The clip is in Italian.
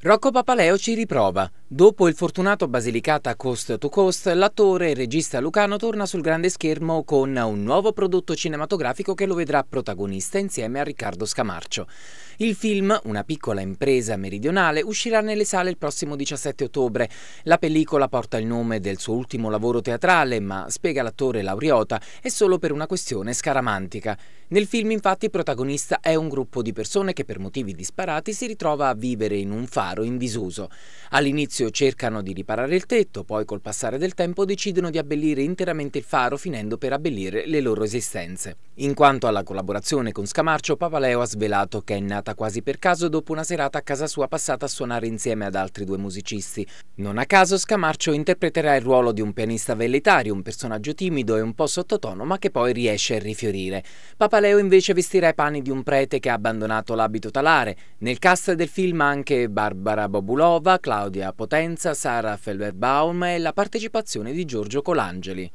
Rocco Papaleo ci riprova. Dopo il fortunato Basilicata Coast to Coast, l'attore e regista Lucano torna sul grande schermo con un nuovo prodotto cinematografico che lo vedrà protagonista insieme a Riccardo Scamarcio. Il film, una piccola impresa meridionale, uscirà nelle sale il prossimo 17 ottobre. La pellicola porta il nome del suo ultimo lavoro teatrale, ma spiega l'attore Lauriota, è solo per una questione scaramantica. Nel film infatti il protagonista è un gruppo di persone che per motivi disparati si ritrova a vivere in un faro in disuso. All'inizio All'inizio cercano di riparare il tetto, poi col passare del tempo decidono di abbellire interamente il faro finendo per abbellire le loro esistenze. In quanto alla collaborazione con Scamarcio, Papaleo ha svelato che è nata quasi per caso dopo una serata a casa sua passata a suonare insieme ad altri due musicisti. Non a caso Scamarcio interpreterà il ruolo di un pianista velletario, un personaggio timido e un po' sottotono ma che poi riesce a rifiorire. Papaleo invece vestirà i panni di un prete che ha abbandonato l'abito talare. Nel cast del film anche Barbara Bobulova, Claudia Potenzia, Potenza, Sara Felberbaum e la partecipazione di Giorgio Colangeli.